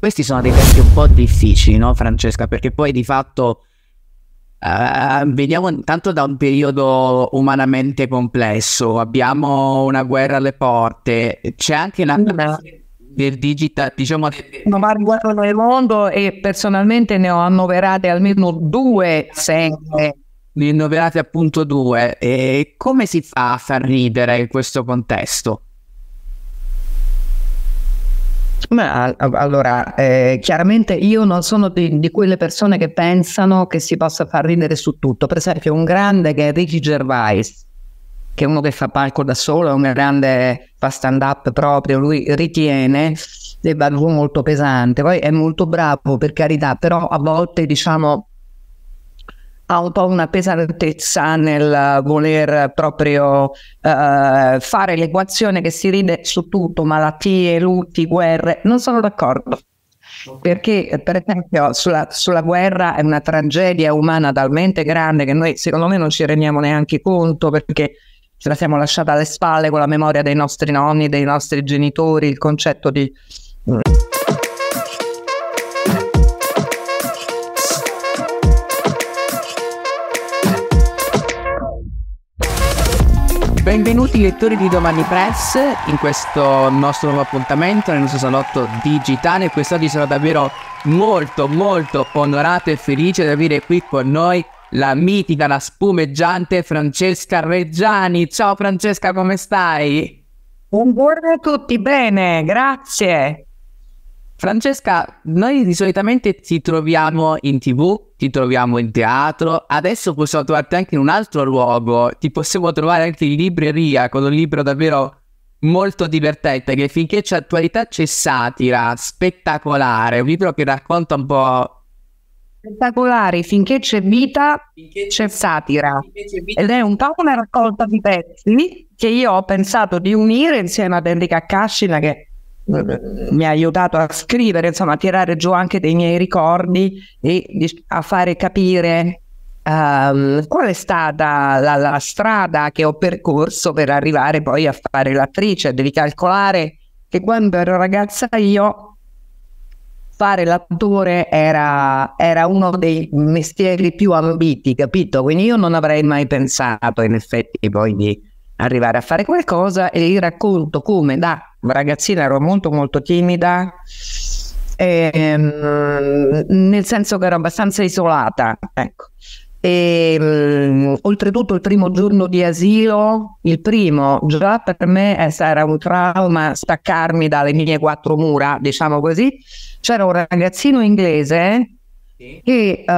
Questi sono dei testi un po' difficili, no Francesca? Perché poi di fatto uh, veniamo intanto da un periodo umanamente complesso, abbiamo una guerra alle porte, c'è anche una... No del digital. diciamo... No, ma riguardano il mondo e personalmente ne ho annoverate almeno due sempre. Ne annoverate appunto due. E come si fa a far ridere in questo contesto? Ma allora, eh, chiaramente io non sono di, di, quelle persone che pensano che si possa far ridere su tutto. Per esempio, un grande che è Ricky Gervais, che è uno che fa palco da solo, è un grande fa stand up proprio, lui ritiene debba molto pesante, poi è molto bravo per carità, però a volte diciamo ha un po' una pesantezza nel voler proprio eh, fare l'equazione che si ride su tutto, malattie, lutti, guerre. Non sono d'accordo. Perché, per esempio, sulla, sulla, guerra è una tragedia umana talmente grande che noi, secondo me, non ci rendiamo neanche conto perché ce la siamo lasciata alle spalle con la memoria dei nostri nonni, dei nostri genitori, il concetto di, Benvenuti lettori di Domani Press in questo nostro nuovo appuntamento nel nostro salotto digitale. Quest'oggi sono davvero molto molto onorato e felice di avere qui con noi la mitica, la spumeggiante Francesca Reggiani. Ciao Francesca, come stai? Buongiorno a tutti, bene, grazie. Francesca, noi solitamente ti troviamo in tv, ti troviamo in teatro, adesso possiamo trovarti anche in un altro luogo, ti possiamo trovare anche in libreria con un libro davvero molto divertente che finché c'è attualità c'è satira, spettacolare, un libro che racconta un po'... Spettacolare, finché c'è vita finché c'è, satira c'è vita. ed è un po' una raccolta di pezzi che io ho pensato di unire insieme a Enrica Cascina che eh, mi ha aiutato a scrivere, insomma, a tirare giù anche dei miei ricordi e a fare capire um, qual è stata la, la, strada che ho percorso per arrivare poi a fare l'attrice. Devi calcolare che quando ero ragazza io fare l'attore era, era uno dei mestieri più ambiti, capito? Quindi io non avrei mai pensato in effetti poi di arrivare a fare qualcosa e racconto come da ragazzina ero molto molto timida, ehm, nel senso che ero abbastanza isolata, ecco. E, ehm, mh, oltretutto il primo giorno di asilo, il primo, già per me era un trauma staccarmi dalle mie quattro mura, diciamo così. C'era un ragazzino inglese che uh,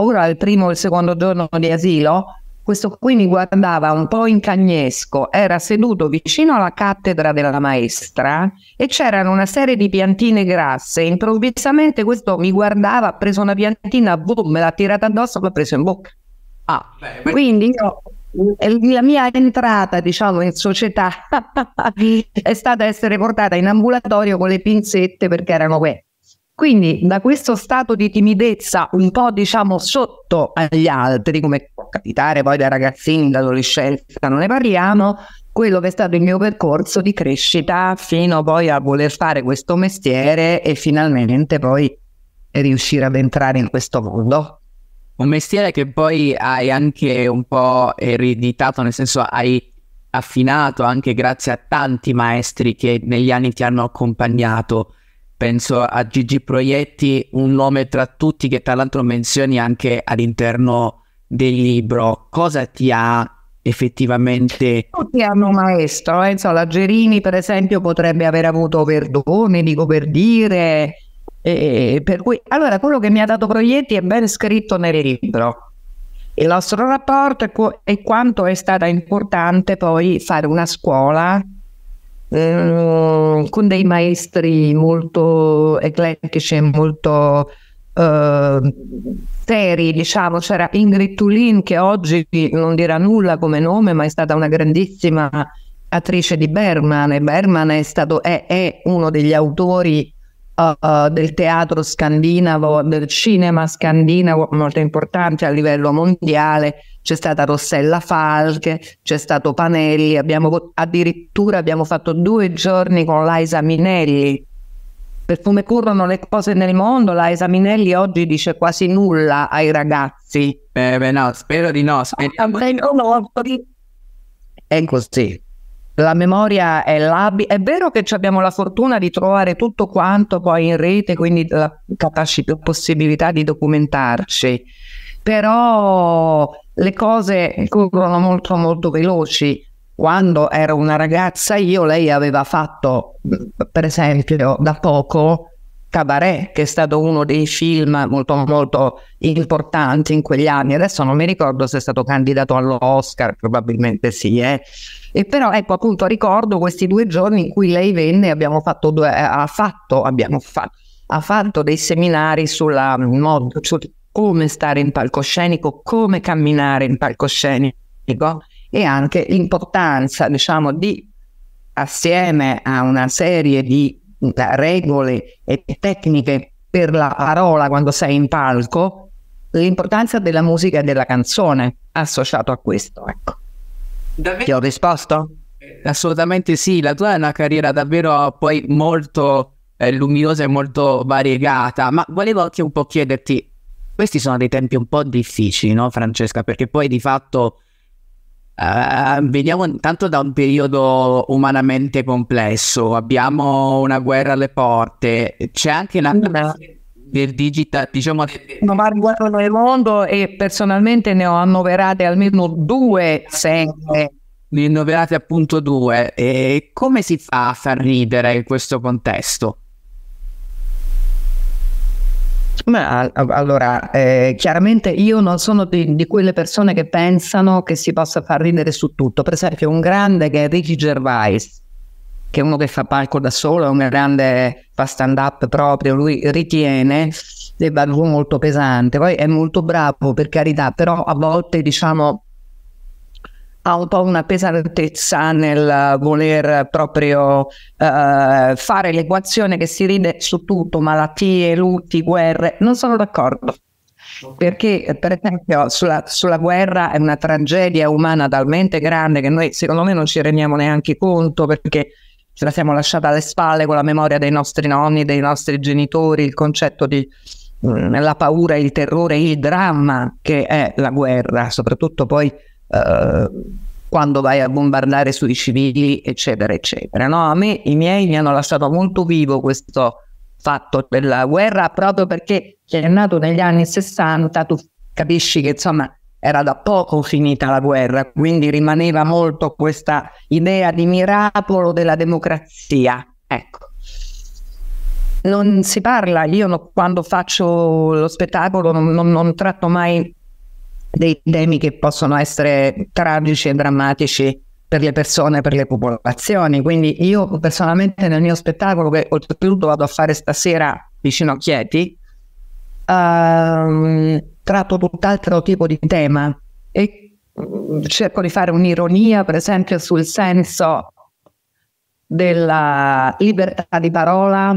ora il primo e il secondo giorno di asilo questo qui mi guardava un po' in cagnesco, era seduto vicino alla cattedra della maestra e c'erano una serie di piantine grasse. Improvvisamente questo mi guardava, ha preso una piantina, boom, me l'ha tirata addosso e l'ha preso in bocca. Ah, Beh, quindi io eh, la mia entrata diciamo in società è stata essere portata in ambulatorio con le pinzette perché erano quelle quindi da questo stato di timidezza un po' diciamo sotto agli altri, come può capitare poi da ragazzini, da adolescenza, non ne parliamo, quello che è stato il mio percorso di crescita fino poi a voler fare questo mestiere e finalmente poi riuscire ad entrare in questo mondo. Un mestiere che poi hai anche un po' ereditato, nel senso hai affinato anche grazie a tanti maestri che negli anni ti hanno accompagnato penso a Gigi Proietti, un nome tra tutti che tra l'altro menzioni anche all'interno del libro. Cosa ti ha effettivamente... Tutti hanno un maestro, eh? la Gerini per esempio potrebbe aver avuto Verdone, dico per dire... E per cui, allora, quello che mi ha dato Proietti è ben scritto nel libro. Il nostro rapporto è, qu- è quanto è stata importante poi fare una scuola Ehm, con dei maestri molto eclettici e molto eh, seri, diciamo, c'era Ingrid Tulin che oggi non dirà nulla come nome, ma è stata una grandissima attrice di Berman e Berman è, stato, è, è uno degli autori uh, del teatro scandinavo, del cinema scandinavo molto importante a livello mondiale, c'è stata Rossella Falche, c'è stato Panelli, abbiamo, addirittura abbiamo fatto due giorni con Laisa Minelli. Per come corrono le cose nel mondo, Laisa Minelli oggi dice quasi nulla ai ragazzi. Beh, beh no, spero di no. Speriamo. Ah, È così la memoria è labile. È vero che abbiamo la fortuna di trovare tutto quanto poi in rete, quindi la, la possibilità di documentarci, però le cose corrono molto molto veloci. Quando ero una ragazza io, lei aveva fatto, per esempio, da poco Cabaret, che è stato uno dei film molto, molto importanti in quegli anni. Adesso non mi ricordo se è stato candidato all'Oscar, probabilmente sì. Eh. E però ecco appunto ricordo questi due giorni in cui lei venne e abbiamo fatto, due, eh, ha, fatto, abbiamo fa, ha fatto dei seminari sulla modo, su come stare in palcoscenico, come camminare in palcoscenico e anche l'importanza diciamo di assieme a una serie di regole e tecniche per la parola quando sei in palco, l'importanza della musica e della canzone associato a questo. Ecco. Ti ho risposto? Eh, assolutamente sì, la tua è una carriera davvero poi molto eh, luminosa e molto variegata, ma volevo anche un po' chiederti, questi sono dei tempi un po' difficili, no Francesca? Perché poi di fatto Uh, veniamo intanto da un periodo umanamente complesso, abbiamo una guerra alle porte, c'è anche una del digital, diciamo... No, ma riguardano il mondo e personalmente ne ho annoverate almeno due sempre. Ne ho annoverate appunto due. E come si fa a far ridere in questo contesto? Ma allora, eh, chiaramente io non sono di, di, quelle persone che pensano che si possa far ridere su tutto. Per esempio, un grande che è Ricky Gervais, che è uno che fa palco da solo, è un grande fa stand up proprio, lui ritiene debba molto pesante, poi è molto bravo per carità, però a volte diciamo ha un po' una pesantezza nel voler proprio eh, fare l'equazione che si ride su tutto, malattie, lutti, guerre. Non sono d'accordo. Perché, per esempio, sulla, sulla, guerra è una tragedia umana talmente grande che noi, secondo me, non ci rendiamo neanche conto perché ce la siamo lasciata alle spalle con la memoria dei nostri nonni, dei nostri genitori, il concetto di mh, mm, la paura, il terrore, il dramma che è la guerra, soprattutto poi eh, quando vai a bombardare sui civili, eccetera, eccetera. No, a me i miei mi hanno lasciato molto vivo questo fatto della guerra proprio perché chi è nato negli anni 60, tu capisci che insomma era da poco finita la guerra, quindi rimaneva molto questa idea di miracolo della democrazia. Ecco. Non si parla, io no, quando faccio lo spettacolo non, non, non tratto mai dei temi che possono essere tragici e drammatici per le persone, per le popolazioni. Quindi io personalmente nel mio spettacolo, che oltretutto vado a fare stasera vicino a Chieti, uh, tratto tutt'altro tipo di tema e mm, cerco di fare un'ironia, per esempio, sul senso della libertà di parola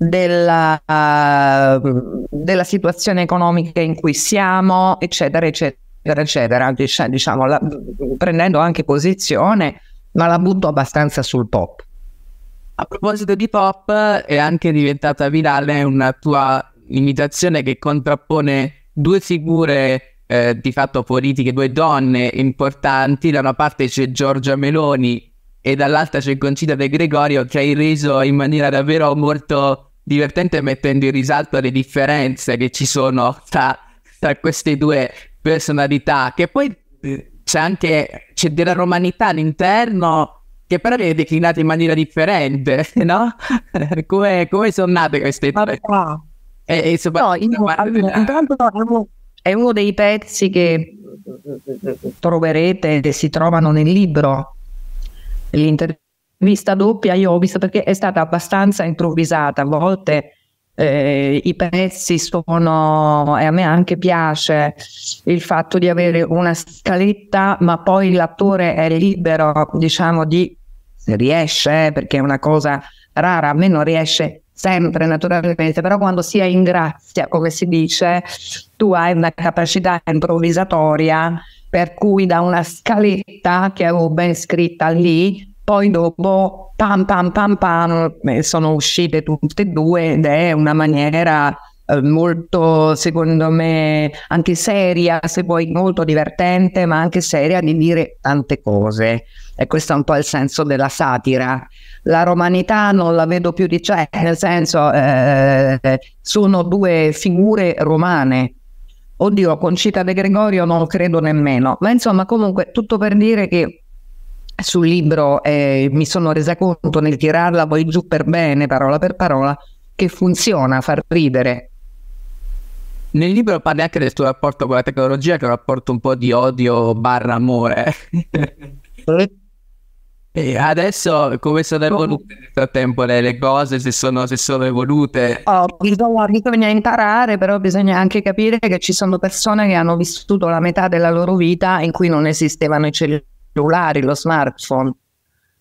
della, uh, della situazione economica in cui siamo, eccetera, eccetera, eccetera, Dic- diciamo, la, prendendo anche posizione, ma la butto abbastanza sul pop. A proposito di pop, è anche diventata virale una tua imitazione che contrappone due figure eh, di fatto politiche, due donne importanti. Da una parte c'è Giorgia Meloni e dall'altra c'è Concita De Gregorio che hai reso in maniera davvero molto divertente mettendo in risalto le differenze che ci sono tra, tra queste due personalità, che poi eh, c'è anche c'è della romanità all'interno che però viene declinata in maniera differente, no? come, come, sono nate queste due? E, e soprattutto... No, io, intanto è uno dei pezzi che eh, eh, troverete e si trovano nel libro, l'intervista vista doppia io ho visto perché è stata abbastanza improvvisata, a volte eh, i pezzi sono e a me anche piace il fatto di avere una scaletta ma poi l'attore è libero diciamo di se riesce eh, perché è una cosa rara a me non riesce sempre naturalmente però quando si è in grazia come si dice tu hai una capacità improvvisatoria per cui da una scaletta che avevo ben scritta lì poi dopo, pam pam pam pam, eh, sono uscite tutte e due ed è una maniera eh, molto, secondo me, anche seria, se vuoi, molto divertente, ma anche seria di dire tante cose. E questo è un po' il senso della satira. La romanità non la vedo più di c'è, cioè, nel senso eh, sono due figure romane. Oddio, con Cita De Gregorio non credo nemmeno, ma insomma comunque tutto per dire che sul libro eh, mi sono resa conto nel tirarla poi giù per bene, parola per parola, che funziona far ridere. Nel libro parli anche del tuo rapporto con la tecnologia, che è un rapporto un po' di odio barra amore. e adesso come sono evolute nel frattempo le, le cose, se sono, se sono evolute? Oh, bisogna, bisogna imparare, però bisogna anche capire che ci sono persone che hanno vissuto la metà della loro vita in cui non esistevano i cellulari cellulari, lo smartphone,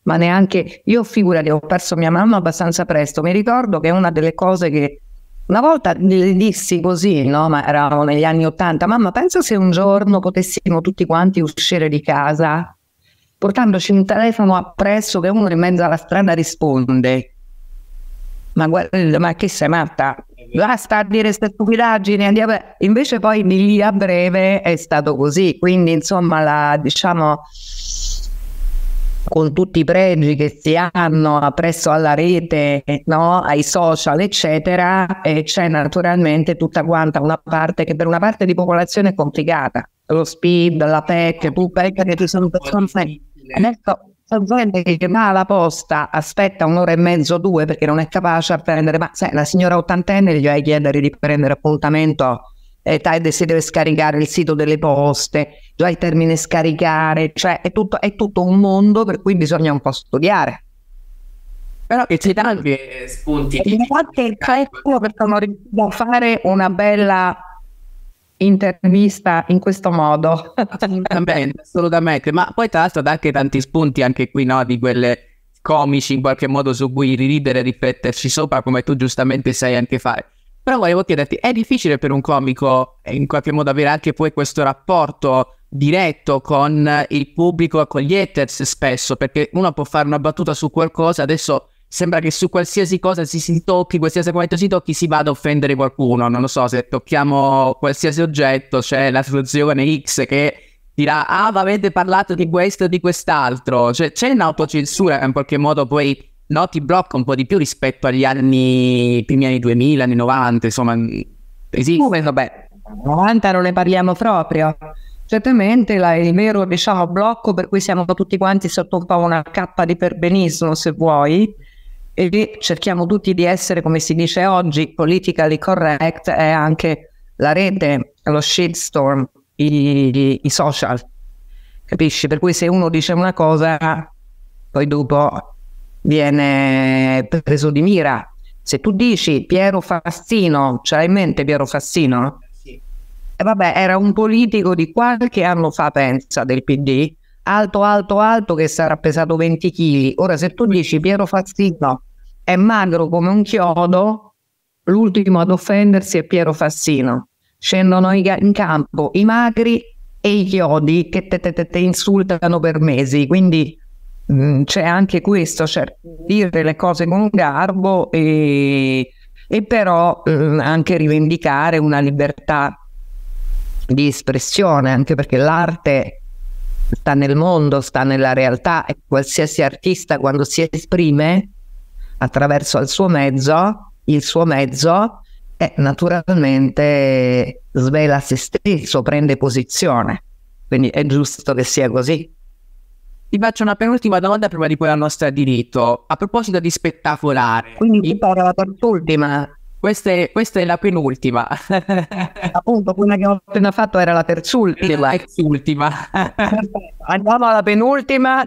ma neanche io figurati ho perso mia mamma abbastanza presto, mi ricordo che una delle cose che una volta le dissi così, no? ma eravamo negli anni Ottanta, mamma pensa se un giorno potessimo tutti quanti uscire di casa portandoci un telefono appresso che uno in mezzo alla strada risponde. Ma, guarda, ma che sei matta? basta dire queste stupidaggini, andiamo... invece poi lì a breve è stato così, quindi insomma la, diciamo con tutti i pregi che si hanno presso alla rete, no? ai social, eccetera, e c'è naturalmente tutta quanta una parte che per una parte di popolazione è complicata, lo speed, la PEC, tu PEC che ci sono persone... Adesso, gente che va alla posta, aspetta un'ora e mezzo, due perché non è capace a prendere, ma sai, la signora ottantenne gli vai a chiedere di prendere appuntamento età e si deve scaricare il sito delle poste, già il termine scaricare, cioè è tutto, è tutto un mondo per cui bisogna un po' studiare. Però e c'è tanti spunti. Infatti il calcolo per fare una bella intervista in questo modo. Assolutamente, assolutamente. Ma poi tra l'altro dà anche tanti spunti anche qui, no? Di quelle comici in qualche modo su cui ridere e rifletterci sopra, come tu giustamente sai anche fare. Però volevo chiederti, è difficile per un comico eh, in qualche modo avere anche poi questo rapporto diretto con il pubblico, con gli accogliersi spesso, perché uno può fare una battuta su qualcosa, adesso sembra che su qualsiasi cosa si, si tocchi, qualsiasi argomento si tocchi, si vada a offendere qualcuno. Non lo so, se tocchiamo qualsiasi oggetto, c'è la situazione X che dirà ah ma avete parlato di questo o di quest'altro cioè, c'è un'autocensura in qualche modo poi no, ti blocca un po' di più rispetto agli anni primi anni 2000 anni 90 insomma esiste Come, vabbè 90 non ne parliamo proprio certamente la, il vero diciamo blocco per cui siamo tutti quanti sotto un po' una cappa di perbenismo se vuoi e cerchiamo tutti di essere, come si dice oggi, politically correct, è anche la rete, lo shitstorm, i, i, i social, capisci? Per cui se uno dice una cosa, poi dopo viene preso di mira. Se tu dici Piero Fassino, ce l'hai in mente Piero Fassino? Sì. E vabbè, era un politico di qualche anno fa, pensa, del PD, alto, alto, alto, che sarà pesato 20 kg. Ora, se tu dici Piero Fassino è magro come un chiodo, l'ultimo ad offendersi è Piero Fassino. Scendono in campo i magri e i chiodi che te, te, te, te insultano per mesi, quindi mh, mm, c'è anche questo, cioè dire le cose con garbo e, e però mh, mm, anche rivendicare una libertà di espressione, anche perché l'arte sta nel mondo, sta nella realtà e qualsiasi artista quando si esprime attraverso il suo mezzo, il suo mezzo eh, naturalmente svela se stesso, prende posizione. Quindi è giusto che sia così. Ti faccio una penultima domanda prima di quella la nostra diritto. A proposito di spettacolare. Quindi ti parla per l'ultima. Questa è, questa è, la penultima. Appunto, quella che ho appena fatto era la terzultima. La terzultima. Andiamo alla penultima.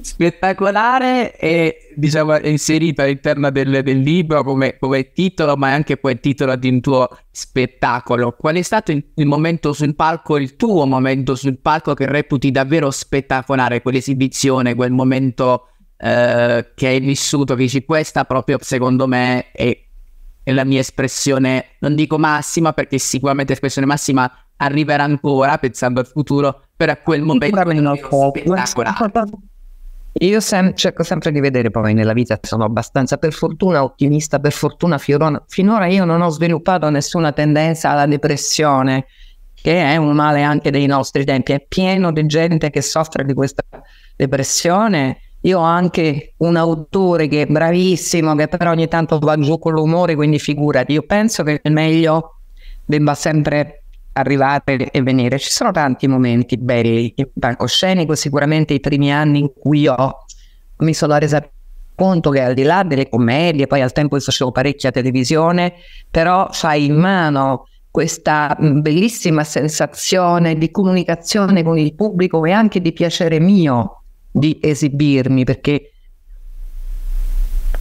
Spettacolare e diciamo inserita all'interno del, del libro come, come, titolo, ma anche poi titolo di un tuo spettacolo. Qual è stato il, il, momento sul palco, il tuo momento sul palco che reputi davvero spettacolare, quell'esibizione, quel momento eh, che hai vissuto? dici questa proprio secondo me è è la mia espressione, non dico massima perché sicuramente l'espressione massima arriverà ancora pensando al futuro, però a quel momento è uno spettacolare. Io sem- cerco sempre di vedere poi nella vita, sono abbastanza per fortuna ottimista, per fortuna fiorona. Finora io non ho sviluppato nessuna tendenza alla depressione, che è un male anche dei nostri tempi. È pieno di gente che soffre di questa depressione io ho anche un autore che è bravissimo, che però ogni tanto va giù con l'umore, quindi figurati, io penso che il meglio debba sempre arrivare e venire. Ci sono tanti momenti belli in palcoscenico, sicuramente i primi anni in cui io mi sono resa conto che al di là delle commedie, poi al tempo io facevo parecchia televisione, però fai in mano questa mm, bellissima sensazione di comunicazione con il pubblico e anche di piacere mio di esibirmi perché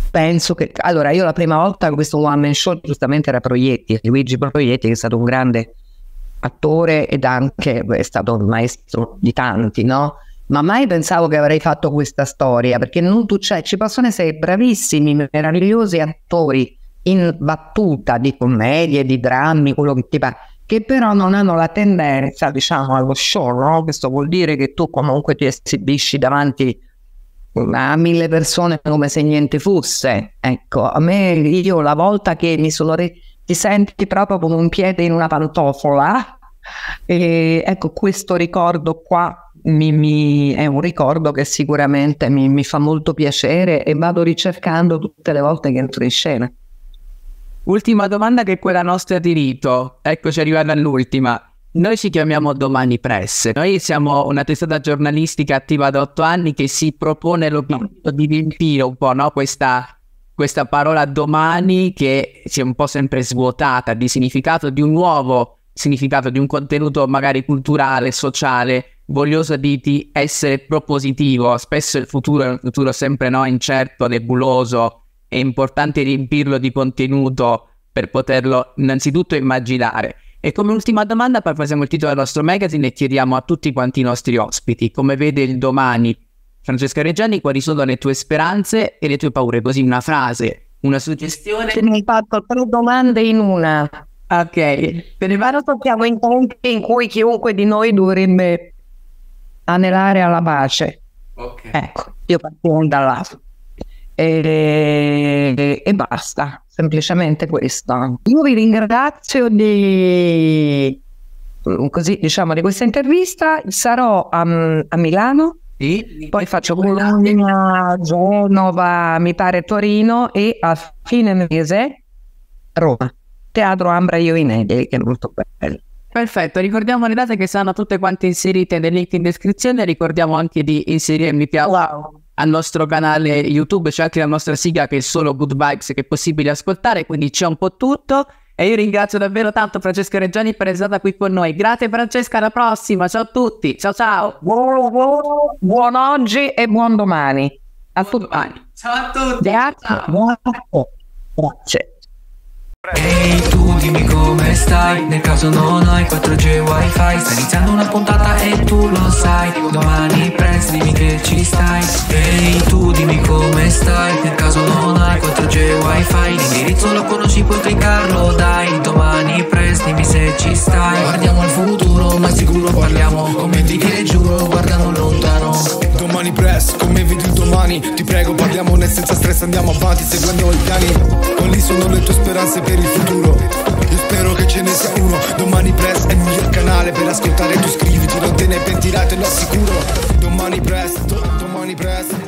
penso che allora io la prima volta questo one man show giustamente era Proietti Luigi Proietti che è stato un grande attore ed anche è stato un maestro di tanti no? ma mai pensavo che avrei fatto questa storia perché non tu c'è, cioè, ci possono essere bravissimi, meravigliosi attori in battuta di commedie, di drammi, quello che ti pare che però non hanno la tendenza, diciamo, allo show, no? Questo vuol dire che tu comunque ti esibisci davanti mm, a mille persone come se niente fosse. Ecco, a me io la volta che mi sono re- ti senti proprio con un piede in una pantofola, e ecco questo ricordo qua mi, mi, è un ricordo che sicuramente mi, mi fa molto piacere e vado ricercando tutte le volte che entro in scena. Ultima domanda che è quella nostra di rito. Eccoci arrivando all'ultima. Noi ci chiamiamo Domani Press. Noi siamo una testata giornalistica attiva da otto anni che si propone l'obiettivo di riempire un po' no? questa, questa parola domani che si è un po' sempre svuotata di significato, di un nuovo significato, di un contenuto magari culturale, sociale, voglioso di, di, essere propositivo. Spesso il futuro è un futuro sempre no, incerto, nebuloso, è importante riempirlo di contenuto per poterlo innanzitutto immaginare. E come ultima domanda poi facciamo il titolo del nostro magazine e chiediamo a tutti quanti i nostri ospiti come vede il domani. Francesca Reggiani, quali sono le tue speranze e le tue paure? Così una frase, una suggestione. Ce ne hai fatto tre domande in una. Ok, per il vano tocchiamo in tempi in cui chiunque di noi dovrebbe anelare alla pace. Okay. Ecco, io parto dall'altro e, e basta, semplicemente questo. Io vi ringrazio di, così, diciamo, di questa intervista, sarò a, a Milano E poi faccio Bologna, Genova, mi pare Torino e a fine mese Roma, Teatro Ambra Iovinelli, che è molto bello. Perfetto, ricordiamo le date che saranno tutte quante inserite nel link in descrizione, ricordiamo anche di inserire mi piace. Wow al nostro canale YouTube, c'è anche la nostra sigla che è solo Good Vibes che è possibile ascoltare, quindi c'è un po' tutto. E io ringrazio davvero tanto Francesca Reggiani per essere stata qui con noi. Grazie Francesca, alla prossima. Ciao a tutti. Ciao ciao. Buon oggi e buon domani. A buon domani. Ciao a tutti. Ciao. Grazie. Ehi hey, tu dimmi come stai Nel caso non hai 4G wifi Sta iniziando una puntata e tu lo sai Domani fai L'indirizzo lo conosci puoi cliccarlo dai Domani prestimi se ci stai Guardiamo al futuro ma sicuro parliamo Commenti che giuro guardano lontano Domani presto come vedi il domani Ti prego parliamo né senza stress andiamo avanti seguendo i piani Quali sono le tue speranze per il futuro? Io spero che ce ne sia uno Domani Press è il miglior canale per ascoltare Tu scriviti, non te ne pentirai, te lo assicuro Domani presto, domani presto